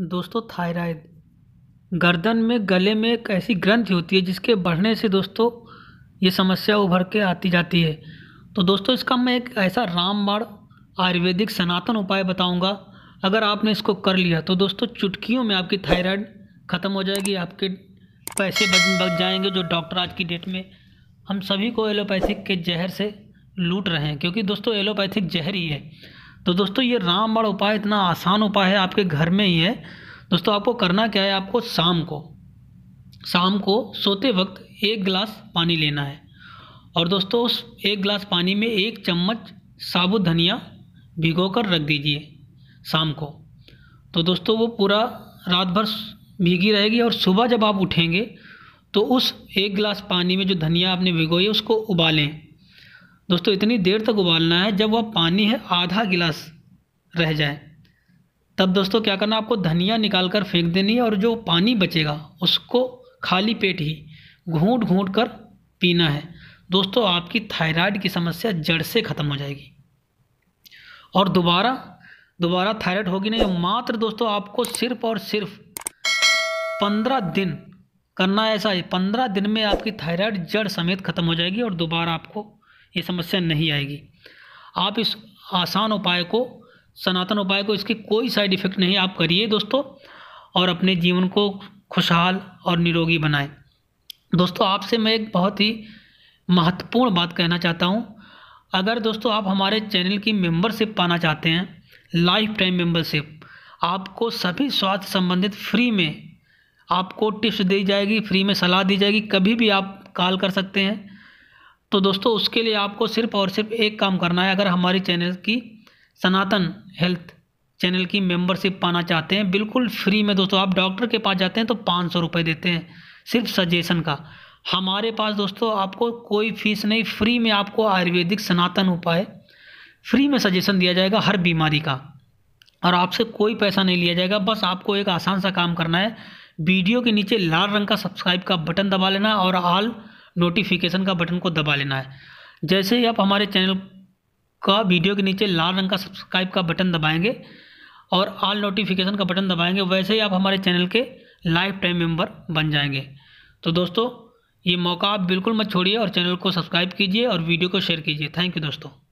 दोस्तों थायराइड गर्दन में गले में एक ऐसी ग्रंथि होती है जिसके बढ़ने से दोस्तों ये समस्या उभर के आती जाती है तो दोस्तों इसका मैं एक ऐसा रामबाण आयुर्वेदिक सनातन उपाय बताऊंगा अगर आपने इसको कर लिया तो दोस्तों चुटकियों में आपकी थायराइड ख़त्म हो जाएगी आपके पैसे बच बच जाएंगे जो डॉक्टर आज की डेट में हम सभी को एलोपैथिक के जहर से लूट रहे हैं क्योंकि दोस्तों एलोपैथिक जहर ही है तो दोस्तों ये रामबाण उपाय इतना आसान उपाय है आपके घर में ही है दोस्तों आपको करना क्या है आपको शाम को शाम को सोते वक्त एक गिलास पानी लेना है और दोस्तों उस एक गिलास पानी में एक चम्मच साबुत धनिया भिगो कर रख दीजिए शाम को तो दोस्तों वो पूरा रात भर भीगी रहेगी और सुबह जब आप उठेंगे तो उस एक गिलास पानी में जो धनिया आपने भिगोई उसको उबालें दोस्तों इतनी देर तक उबालना है जब वह पानी है आधा गिलास रह जाए तब दोस्तों क्या करना आपको धनिया निकाल कर फेंक देनी है और जो पानी बचेगा उसको खाली पेट ही घूट घूट कर पीना है दोस्तों आपकी थायराइड की समस्या जड़ से ख़त्म हो जाएगी और दोबारा दोबारा थायराइड होगी नहीं मात्र दोस्तों आपको सिर्फ और सिर्फ पंद्रह दिन करना ऐसा है पंद्रह दिन में आपकी थायराइड जड़ समेत ख़त्म हो जाएगी और दोबारा आपको ये समस्या नहीं आएगी आप इस आसान उपाय को सनातन उपाय को इसके कोई साइड इफ़ेक्ट नहीं आप करिए दोस्तों और अपने जीवन को खुशहाल और निरोगी बनाएं दोस्तों आपसे मैं एक बहुत ही महत्वपूर्ण बात कहना चाहता हूँ अगर दोस्तों आप हमारे चैनल की मेंबरशिप पाना चाहते हैं लाइफ टाइम मेंबरशिप आपको सभी स्वास्थ्य संबंधित फ्री में आपको टिप्स दी जाएगी फ्री में सलाह दी जाएगी कभी भी आप कॉल कर सकते हैं तो दोस्तों उसके लिए आपको सिर्फ और सिर्फ एक काम करना है अगर हमारी चैनल की सनातन हेल्थ चैनल की मेंबरशिप पाना चाहते हैं बिल्कुल फ्री में दोस्तों आप डॉक्टर के पास जाते हैं तो पाँच सौ रुपये देते हैं सिर्फ सजेशन का हमारे पास दोस्तों आपको कोई फीस नहीं फ्री में आपको आयुर्वेदिक सनातन उपाय फ्री में सजेशन दिया जाएगा हर बीमारी का और आपसे कोई पैसा नहीं लिया जाएगा बस आपको एक आसान सा काम करना है वीडियो के नीचे लाल रंग का सब्सक्राइब का बटन दबा लेना और आल नोटिफिकेशन का बटन को दबा लेना है जैसे ही आप हमारे चैनल का वीडियो के नीचे लाल रंग का सब्सक्राइब का बटन दबाएंगे और ऑल नोटिफिकेशन का बटन दबाएंगे वैसे ही आप हमारे चैनल के लाइफ टाइम मेम्बर बन जाएंगे तो दोस्तों ये मौका आप बिल्कुल मत छोड़िए और चैनल को सब्सक्राइब कीजिए और वीडियो को शेयर कीजिए थैंक यू दोस्तों